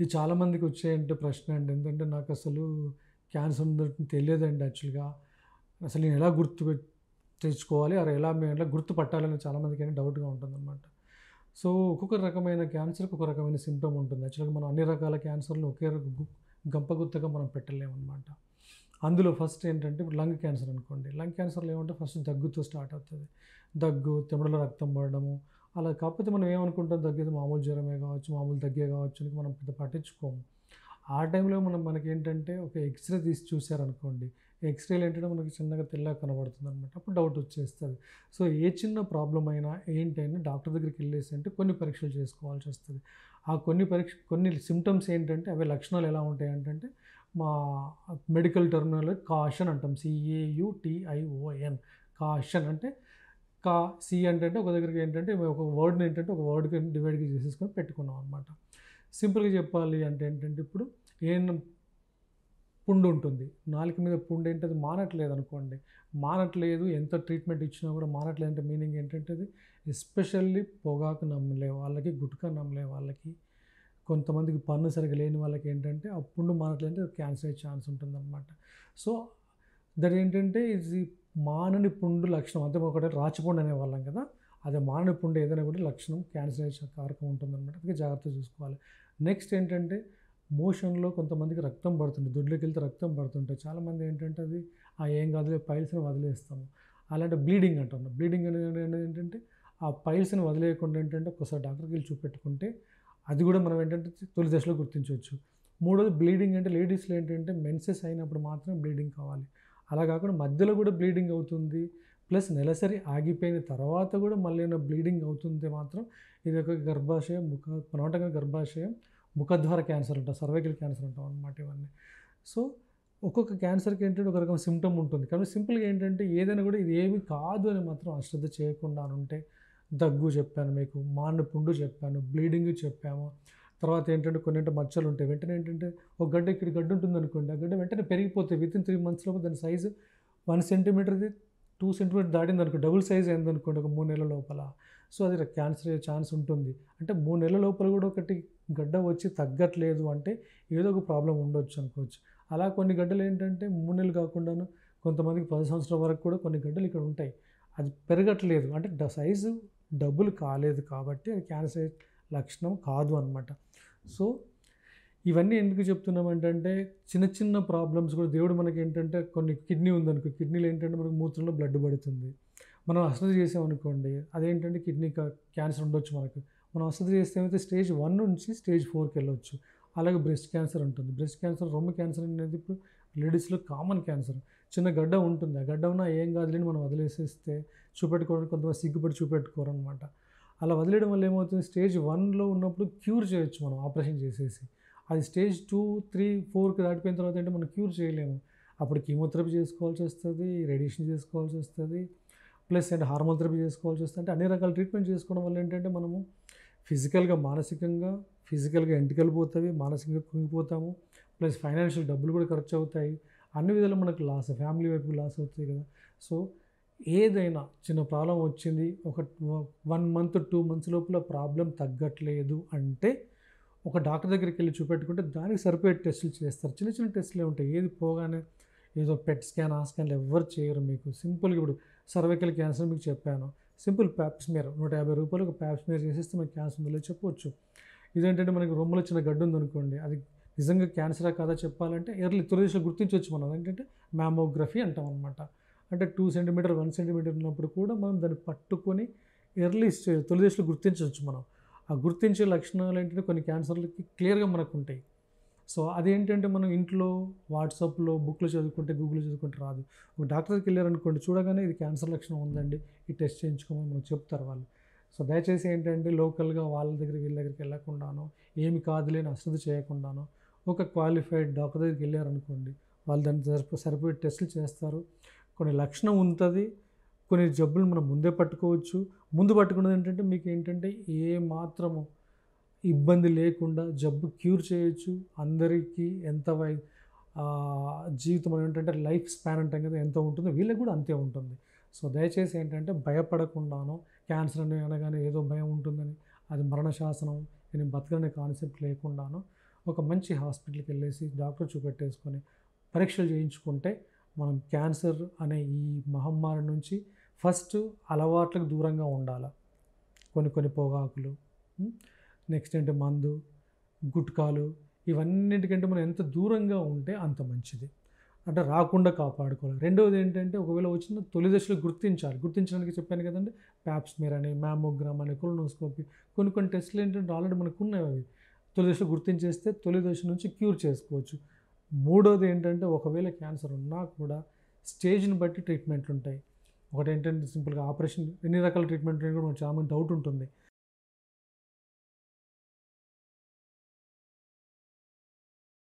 ఇది చాలామందికి వచ్చేయంటే ప్రశ్న అండి ఎందుకంటే నాకు అసలు క్యాన్సర్ ఉందని తెలియదండి యాక్చువల్గా అసలు నేను ఎలా గుర్తు తెచ్చుకోవాలి అది ఎలా మేము ఎలా గుర్తుపట్టాలని చాలామందికి అయినా డౌట్గా ఉంటుందన్నమాట సో ఒక్కొక్క రకమైన క్యాన్సర్కి ఒక రకమైన సిమ్టమ్ ఉంటుంది యాక్చువల్గా మనం అన్ని రకాల క్యాన్సర్లు ఒకే గంపగుత్తగా మనం పెట్టలేమన్నమాట అందులో ఫస్ట్ ఏంటంటే ఇప్పుడు లంగ్ క్యాన్సర్ అనుకోండి లంగ్ క్యాన్సర్లో ఏమంటే ఫస్ట్ దగ్గుతో స్టార్ట్ అవుతుంది దగ్గు తెమడలో రక్తం పడడము అలా కాకపోతే మనం ఏమనుకుంటాం తగ్గేది మామూలు జ్వరమే కావచ్చు మామూలు తగ్గే కావచ్చు అని మనం పెద్ద పట్టించుకోము ఆ టైంలో మనం మనకేంటంటే ఒక ఎక్స్రే తీసి చూశారనుకోండి ఎక్స్రేలు ఏంటంటే మనకి చిన్నగా తెల్లగా కనబడుతుంది అనమాట అప్పుడు డౌట్ వచ్చేస్తుంది సో ఏ చిన్న ప్రాబ్లం అయినా ఏంటైనా డాక్టర్ దగ్గరికి వెళ్ళేసి అంటే కొన్ని పరీక్షలు చేసుకోవాల్సి వస్తుంది ఆ కొన్ని పరీక్ష కొన్ని సిమ్టమ్స్ ఏంటంటే అవి లక్షణాలు ఎలా ఉంటాయి అంటే మా మెడికల్ టర్మినల్ కాషన్ అంటాం సిఏయుటిఐఓఎన్ కాషన్ అంటే కా సి అంటే ఒక దగ్గరికి ఏంటంటే ఒక వర్డ్ని ఏంటంటే ఒక వర్డ్కి డివైడ్కి చేసేసుకొని పెట్టుకున్నాం అనమాట సింపుల్గా చెప్పాలి అంటే ఏంటంటే ఇప్పుడు ఏం పుండు ఉంటుంది నాలుక మీద పుండు ఏంటది మానట్లేదు అనుకోండి మానట్లేదు ఎంత ట్రీట్మెంట్ ఇచ్చినా కూడా మానట్లేదు అంటే మీనింగ్ ఏంటంటే ఎస్పెషల్లీ పొగాకు నమ్మలే వాళ్ళకి గుట్కా నమ్మలే వాళ్ళకి కొంతమందికి పన్ను సరిగ్గా లేని వాళ్ళకి ఏంటంటే ఆ పుండు మానట్లేదు అంటే క్యాన్సర్ అయ్యే ఛాన్స్ ఉంటుందన్నమాట సో దట్ ఏంటంటే ఇది మానని పుండు లక్షణం అంటే ఒకటి రాచిపుండు అనేవాళ్ళం కదా అదే మానని పుండు ఏదైనా కూడా లక్షణం క్యాన్సర్ కారకం ఉంటుందన్నమాట అందుకే జాగ్రత్త చూసుకోవాలి నెక్స్ట్ ఏంటంటే మోషన్లో కొంతమందికి రక్తం పడుతుంది దొడ్లోకి వెళ్తే రక్తం పడుతుంటాయి చాలామంది ఏంటంటే అది ఆ ఏం కాదు పైల్స్ని వదిలేస్తాము అలాంటి బ్లీడింగ్ అంటున్నాం బ్లీడింగ్ అనేది ఏంటంటే ఆ పైల్స్ని వదిలేయకుండా ఏంటంటే ఒకసారి డాక్టర్కి వెళ్ళి చూపెట్టుకుంటే అది కూడా మనం ఏంటంటే తొలి దశలో గుర్తించవచ్చు మూడోది బ్లీడింగ్ అంటే లేడీస్లో ఏంటంటే మెన్సెస్ అయినప్పుడు మాత్రం బ్లీడింగ్ కావాలి అలా కాకుండా మధ్యలో కూడా బ్లీడింగ్ అవుతుంది ప్లస్ నెలసరి ఆగిపోయిన తర్వాత కూడా మళ్ళీ బ్లీడింగ్ అవుతుంటే మాత్రం ఇది ఒక గర్భాశయం ముఖ పొనవటంగా గర్భాశయం ముఖద్వార క్యాన్సర్ ఉంటాం సర్వైకల్ క్యాన్సర్ ఉంటాం అనమాట ఇవన్నీ సో ఒక్కొక్క క్యాన్సర్కి ఏంటంటే ఒక రకం సిమ్టమ్ ఉంటుంది కానీ సింపుల్గా ఏంటంటే ఏదైనా కూడా ఇది ఏమి కాదు అని మాత్రం అశ్రద్ధ చేయకుండా ఉంటే దగ్గు చెప్పాను మీకు మాన్న పుండు చెప్పాను బ్లీడింగ్ చెప్పాము తర్వాత ఏంటంటే కొన్నింటి మచ్చలు ఉంటాయి వెంటనే ఏంటంటే ఒక గడ్డ ఇక్కడ గడ్డ ఉంటుంది అనుకోండి ఆ గడ్డ వెంటనే పెరిగిపోతాయి విత్ ఇన్ త్రీ మంత్స్లో దాని సైజు వన్ సెంటీమీటర్ది టూ సెంటీమీటర్ దాటింది అనుకో డబుల్ సైజ్ అనుకోండి ఒక మూడు నెలల లోపల సో అది క్యాన్సర్ అయ్యే ఛాన్స్ ఉంటుంది అంటే మూడు నెలల లోపల కూడా ఒకటి గడ్డ వచ్చి తగ్గట్లేదు అంటే ఏదో ఒక ప్రాబ్లం ఉండొచ్చు అనుకోవచ్చు అలా కొన్ని గడ్డలు ఏంటంటే మూడు నెలలు కాకుండాను కొంతమందికి పది సంవత్సరాల వరకు కూడా కొన్ని గడ్డలు ఇక్కడ ఉంటాయి అది పెరగట్లేదు అంటే సైజు డబుల్ కాలేదు కాబట్టి అది క్యాన్సర్ లక్షణం కాదు అనమాట సో ఇవన్నీ ఎందుకు చెప్తున్నామంటే చిన్న చిన్న ప్రాబ్లమ్స్ కూడా దేవుడు మనకి ఏంటంటే కొన్ని కిడ్నీ ఉందనుకో కిడ్నీలు ఏంటంటే మనకు మూత్రంలో బ్లడ్ పడుతుంది మనం అసలు చేసామనుకోండి అదేంటంటే కిడ్నీ క్యాన్సర్ ఉండొచ్చు మనకు మనం వసతి చేస్తే స్టేజ్ వన్ నుంచి స్టేజ్ ఫోర్కి వెళ్ళొచ్చు అలాగే బ్రెస్ట్ క్యాన్సర్ ఉంటుంది బ్రెస్ట్ క్యాన్సర్ రొమ్ము క్యాన్సర్ అనేది ఇప్పుడు లేడీస్లో కామన్ క్యాన్సర్ చిన్న గడ్డ ఉంటుంది ఆ గడ్డ ఉన్నా ఏం కాదులేని మనం వదిలేసేస్తే చూపెట్టుకోవడానికి కొంతమంది సిగ్గుపడి చూపెట్టుకోరు అనమాట అలా వదిలేయడం వల్ల ఏమవుతుంది స్టేజ్ వన్లో ఉన్నప్పుడు క్యూర్ చేయొచ్చు మనం ఆపరేషన్ చేసేసి అది స్టేజ్ టూ త్రీ ఫోర్కి దాటిపోయిన తర్వాత ఏంటంటే మనం క్యూర్ చేయలేము అప్పుడు కీమోథెరపీ చేసుకోవాల్సి వస్తుంది రేడియేషన్ చేసుకోవాల్సి వస్తుంది ప్లస్ అండ్ హార్మోన్ థెరపీ చేసుకోవాల్సి వస్తుంది అంటే అన్ని రకాల ట్రీట్మెంట్ చేసుకోవడం వల్ల ఏంటంటే మనము ఫిజికల్గా మానసికంగా ఫిజికల్గా ఎంటికలు మానసికంగా కుంగిపోతాము ప్లస్ ఫైనాన్షియల్ డబ్బులు కూడా ఖర్చు అవుతాయి అన్ని విధాలు మనకు లాస్ ఫ్యామిలీ వైపు లాస్ అవుతాయి కదా సో ఏదైనా చిన్న ప్రాబ్లం వచ్చింది ఒక వన్ మంత్ టూ మంత్స్ లోపల ప్రాబ్లం తగ్గట్లేదు అంటే ఒక డాక్టర్ దగ్గరికి వెళ్ళి చూపెట్టుకుంటే దానికి సరిపోయే టెస్టులు చేస్తారు చిన్న చిన్న టెస్టులు ఉంటాయి ఏది పోగానే ఏదో పెట్ స్కాన్ ఆ స్కాన్లు ఎవరు చేయరు మీకు సింపుల్గా ఇప్పుడు సర్వైకల్ క్యాన్సర్ మీకు చెప్పాను సింపుల్ ప్యాప్స్మేర్ నూట యాభై రూపాయలకు ప్యాప్స్మేర్ చేసేస్తే మనకి క్యాన్సర్ ఉందో చెప్పవచ్చు ఇదేంటంటే మనకి రొమ్మలో చిన్న గడ్డు ఉందనుకోండి అది నిజంగా క్యాన్సరా కాదా చెప్పాలంటే ఎర్లీ తొలి గుర్తించవచ్చు మనం ఏంటంటే మ్యామోగ్రఫీ అంటాం అనమాట అంటే టూ సెంటీమీటర్ వన్ సెంటీమీటర్ ఉన్నప్పుడు కూడా మనం దాన్ని పట్టుకొని ఎర్లీ స్టేజ్ తొలి దశలో గుర్తించవచ్చు మనం ఆ గుర్తించే లక్షణాలు ఏంటంటే కొన్ని క్యాన్సర్లకి క్లియర్గా మనకు ఉంటాయి సో అదేంటంటే మనం ఇంట్లో వాట్సాప్లో బుక్లో చదువుకుంటే గూగుల్లో చదువుకుంటే రాదు ఒక డాక్టర్కి వెళ్ళారనుకోండి చూడగానే ఇది క్యాన్సర్ లక్షణం ఉందండి ఈ టెస్ట్ చేయించుకోమని మనం చెప్తారు వాళ్ళు సో దయచేసి ఏంటంటే లోకల్గా వాళ్ళ దగ్గర వీళ్ళ దగ్గరికి వెళ్ళకుండాను ఏమి కాదులేని అశ్రద్ధ చేయకుండాను ఒక క్వాలిఫైడ్ డాక్టర్ దగ్గరికి వెళ్ళారనుకోండి వాళ్ళు దాన్ని సరిపోయే టెస్టులు చేస్తారు కొన్ని లక్షణం ఉంటుంది కొన్ని జబ్బులు మనం ముందే పట్టుకోవచ్చు ముందు పట్టుకున్నది ఏంటంటే మీకు ఏంటంటే ఏ మాత్రము ఇబ్బంది లేకుండా జబ్బు క్యూర్ చేయొచ్చు అందరికీ ఎంత వై జీవితం ఏంటంటే లైఫ్ స్పాన్ అంటే కదా ఎంత ఉంటుందో వీళ్ళకి కూడా అంతే ఉంటుంది సో దయచేసి ఏంటంటే భయపడకుండాను క్యాన్సర్ అని అనగానే ఏదో భయం ఉంటుందని అది మరణ శాసనం నేను బతకనే కాన్సెప్ట్ లేకుండాను ఒక మంచి హాస్పిటల్కి వెళ్ళేసి డాక్టర్ చూపెట్టేసుకొని పరీక్షలు చేయించుకుంటే మనం క్యాన్సర్ అనే ఈ మహమ్మారి నుంచి ఫస్ట్ అలవాట్లకు దూరంగా ఉండాలి కొన్ని కొన్ని పొగాకులు నెక్స్ట్ ఏంటి మందు గుట్కాలు ఇవన్నిటికంటే మనం ఎంత దూరంగా ఉంటే అంత మంచిది అంటే రాకుండా కాపాడుకోవాలి రెండవది ఏంటంటే ఒకవేళ వచ్చిన తొలి దశలో గుర్తించాలి గుర్తించడానికి చెప్పాను కదండి ప్యాప్స్మీర్ అని మ్యామోగ్రామ్ అని కొలనోస్కోపీ కొన్ని కొన్ని టెస్ట్లు ఏంటంటే ఆల్రెడీ మనకు అవి తొలి దశలో గుర్తించేస్తే తొలి దశ నుంచి క్యూర్ చేసుకోవచ్చు మూడోది ఏంటంటే ఒకవేళ క్యాన్సర్ ఉన్నా కూడా స్టేజ్ని బట్టి ట్రీట్మెంట్లు ఉంటాయి ఒకటి ఏంటంటే సింపుల్గా ఆపరేషన్ ఎన్ని రకాల ట్రీట్మెంట్ కూడా మనకు చాలా డౌట్ ఉంటుంది